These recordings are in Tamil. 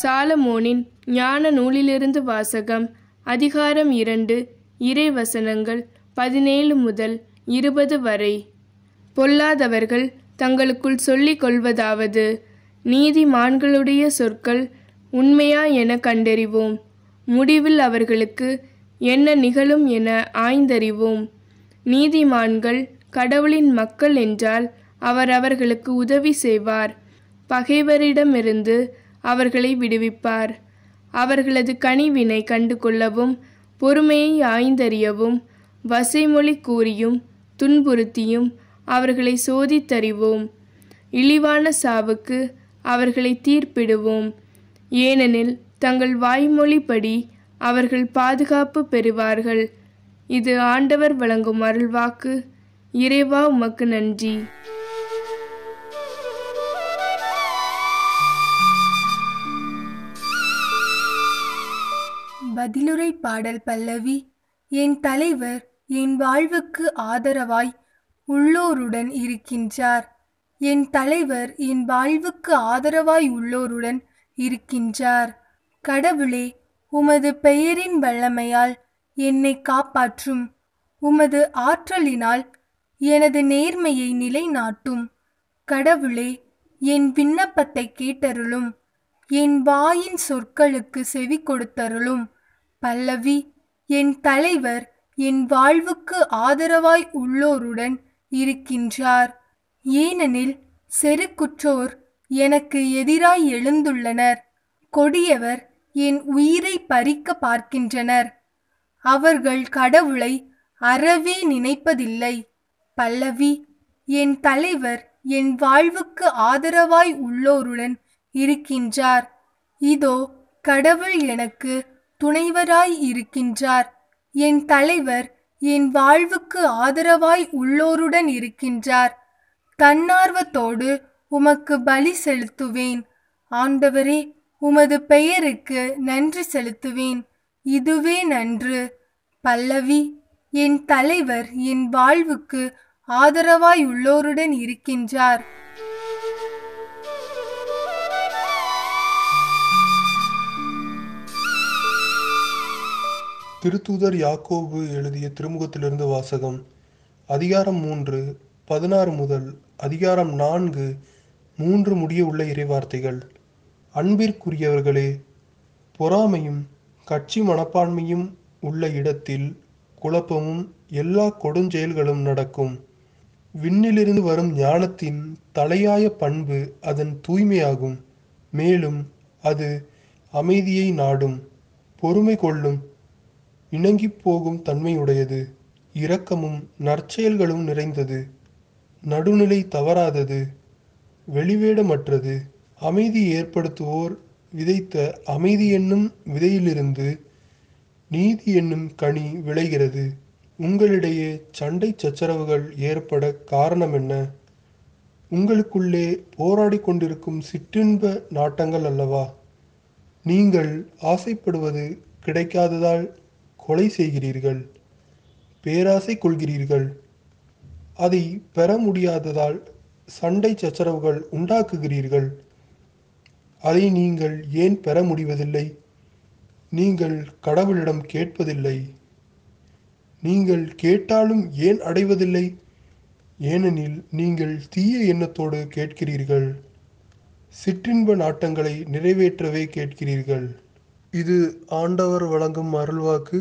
சாலமோனின் ஞான நூலிலிருந்து வாசகம் அதிகாரம் இரண்டு இறைவசனங்கள் பதினேழு முதல் இருபது வரை பொல்லாதவர்கள் தங்களுக்குள் சொல்லிக் கொள்வதாவது நீதிமான்களுடைய சொற்கள் உண்மையா என கண்டறிவோம் முடிவில் அவர்களுக்கு என்ன நிகழும் என ஆய்ந்தறிவோம் நீதிமான்கள் கடவுளின் மக்கள் என்றால் அவர் அவர்களுக்கு உதவி செய்வார் பகைவரிடமிருந்து அவர்களை விடுவிப்பார் அவர்களது கனிவினை கண்டு கொள்ளவும் பொறுமையை ஆய்ந்தறியவும் வசைமொழி கூறியும் துன்புறுத்தியும் அவர்களை சோதித்தறிவோம் இழிவான சாவுக்கு அவர்களை தீர்ப்பிடுவோம் ஏனெனில் தங்கள் வாய்மொழிப்படி அவர்கள் பாதுகாப்பு பெறுவார்கள் இது ஆண்டவர் வழங்கும் அருள்வாக்கு இறைவா உமக்கு நன்றி பதிலுரை பாடல் பல்லவி என் தலைவர் என் வாழ்வுக்கு ஆதரவாய் உள்ளோருடன் இருக்கின்றார் என் தலைவர் என் வாழ்வுக்கு ஆதரவாய் உள்ளோருடன் இருக்கின்றார் கடவுளே உமது பெயரின் வல்லமையால் என்னை காப்பாற்றும் உமது ஆற்றலினால் எனது நேர்மையை நிலைநாட்டும் கடவுளே என் விண்ணப்பத்தை கேட்டருளும் என் வாயின் சொற்களுக்கு செவி கொடுத்தருளும் பல்லவி என் தலைவர் என் வாழ்வுக்கு ஆதரவாய் உள்ளோருடன் இருக்கின்றார் ஏனெனில் செருக்குற்றோர் எனக்கு எதிராய் எழுந்துள்ளனர் கொடியவர் என் உயிரை பறிக்க பார்க்கின்றனர் அவர்கள் கடவுளை அறவே நினைப்பதில்லை பல்லவி என் தலைவர் என் வாழ்வுக்கு ஆதரவாய் உள்ளோருடன் இருக்கின்றார் இதோ கடவுள் எனக்கு துணைவராய் இருக்கின்றார் என் தலைவர் என் வாழ்வுக்கு ஆதரவாய் உள்ளோருடன் இருக்கின்றார் தன்னார்வத்தோடு உமக்கு பலி செலுத்துவேன் ஆண்டவரே உமது பெயருக்கு நன்றி செலுத்துவேன் இதுவே நன்று பல்லவி என் தலைவர் என் வாழ்வுக்கு ஆதரவாய் உள்ளோருடன் இருக்கின்றார் திருத்தூதர் யாக்கோபு எழுதிய திருமுகத்திலிருந்து வாசகம் அதிகாரம் மூன்று பதினாறு முதல் அதிகாரம் நான்கு மூன்று முடிய உள்ள இறைவார்த்தைகள் அன்பிற்குரியவர்களே பொறாமையும் கட்சி மனப்பான்மையும் உள்ள இடத்தில் குழப்பமும் எல்லா கொடுஞ்செயல்களும் நடக்கும் விண்ணிலிருந்து வரும் ஞானத்தின் தலையாய பண்பு அதன் தூய்மையாகும் மேலும் அது அமைதியை நாடும் பொறுமை கொள்ளும் இணங்கிப் போகும் தன்மையுடையது இரக்கமும் நற்செயல்களும் நிறைந்தது நடுநிலை தவறாதது வெளிவேடமற்றது அமைதி ஏற்படுத்துவோர் விதைத்த அமைதி என்னும் விதையிலிருந்து நீதி என்னும் கனி விளைகிறது உங்களிடையே சண்டை சச்சரவுகள் ஏற்பட காரணம் என்ன உங்களுக்குள்ளே போராடி கொண்டிருக்கும் சிற்றின்ப நாட்டங்கள் அல்லவா நீங்கள் ஆசைப்படுவது கிடைக்காததால் கொலை செய்கிறீர்கள் பேராசை கொள்கிறீர்கள் அதை பெற முடியாததால் சண்டை சச்சரவுகள் உண்டாக்குகிறீர்கள் அதை நீங்கள் ஏன் பெற முடிவதில்லை நீங்கள் கடவுளிடம் கேட்பதில்லை நீங்கள் கேட்டாலும் ஏன் அடைவதில்லை ஏனெனில் நீங்கள் தீய எண்ணத்தோடு கேட்கிறீர்கள் சிற்றின்ப நாட்டங்களை நிறைவேற்றவே கேட்கிறீர்கள் இது ஆண்டவர் வழங்கும் அருள்வாக்கு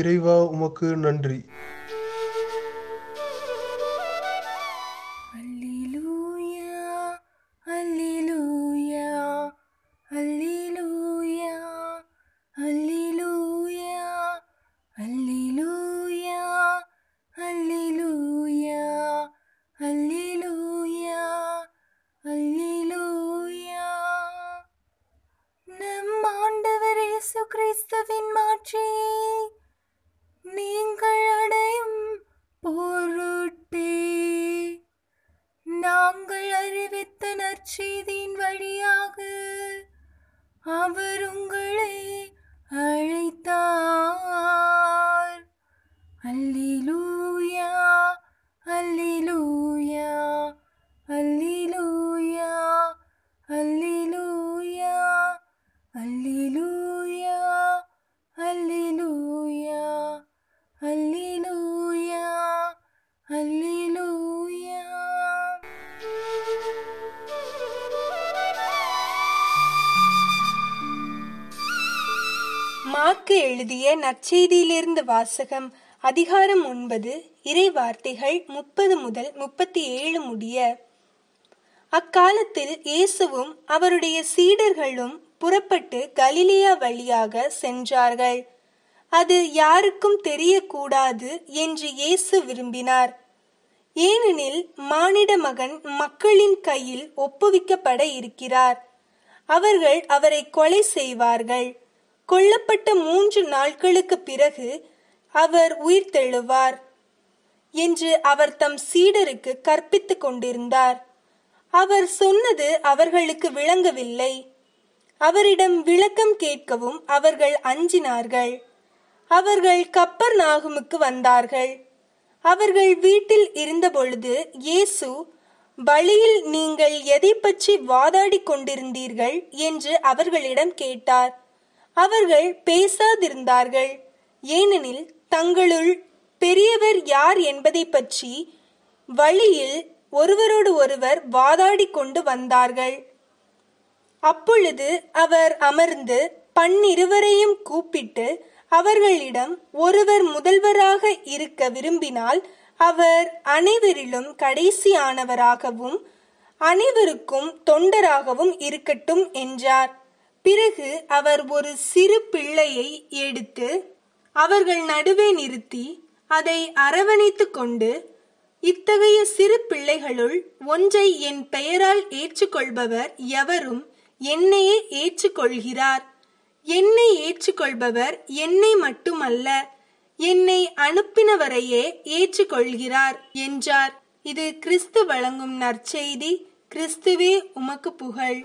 இறைவா உமக்கு நன்றி கிறிஸ்துவின் மாற்றி நீங்கள் அடையும் பொருட்டே நாங்கள் அறிவித்த நற்செய்தியின் வழியாக மாக்கு எழுதிய நற்செய்தியிலிருந்து வாசகம் அதிகாரம் ஒன்பது இறை வார்த்தைகள் முப்பது முதல் முப்பத்தி ஏழு முடிய அக்காலத்தில் இயேசுவும் அவருடைய சீடர்களும் புறப்பட்டு கலிலியா வழியாக சென்றார்கள் அது யாருக்கும் தெரியக்கூடாது என்று இயேசு விரும்பினார் ஏனெனில் மானிட மகன் மக்களின் கையில் ஒப்புவிக்கப்பட இருக்கிறார் அவர்கள் அவரை கொலை செய்வார்கள் கொல்லப்பட்ட மூன்று நாட்களுக்கு பிறகு அவர் உயிர் தெழுவார் என்று அவர் தம் சீடருக்கு கற்பித்துக் கொண்டிருந்தார் அவர் சொன்னது அவர்களுக்கு விளங்கவில்லை அவரிடம் விளக்கம் கேட்கவும் அவர்கள் அஞ்சினார்கள் அவர்கள் கப்பர் நாகமுக்கு வந்தார்கள் அவர்கள் வீட்டில் இருந்தபொழுது இயேசு பலியில் நீங்கள் எதை பற்றி வாதாடி கொண்டிருந்தீர்கள் என்று அவர்களிடம் கேட்டார் அவர்கள் பேசாதிருந்தார்கள் ஏனெனில் தங்களுள் பெரியவர் யார் என்பதை பற்றி வழியில் ஒருவரோடு ஒருவர் வாதாடி கொண்டு வந்தார்கள் அப்பொழுது அவர் அமர்ந்து பன்னிருவரையும் கூப்பிட்டு அவர்களிடம் ஒருவர் முதல்வராக இருக்க விரும்பினால் அவர் அனைவரிலும் கடைசியானவராகவும் அனைவருக்கும் தொண்டராகவும் இருக்கட்டும் என்றார் பிறகு அவர் ஒரு சிறு பிள்ளையை எடுத்து அவர்கள் நடுவே நிறுத்தி அதை அரவணைத்து கொண்டு இத்தகைய சிறு பிள்ளைகளுள் ஒன்றை என் பெயரால் ஏற்றுக்கொள்பவர் எவரும் என்னையே ஏற்றுக்கொள்கிறார் என்னை ஏற்றுக்கொள்பவர் என்னை மட்டுமல்ல என்னை அனுப்பினவரையே ஏற்றுக்கொள்கிறார் என்றார் இது கிறிஸ்து வழங்கும் நற்செய்தி கிறிஸ்துவே உமக்கு புகழ்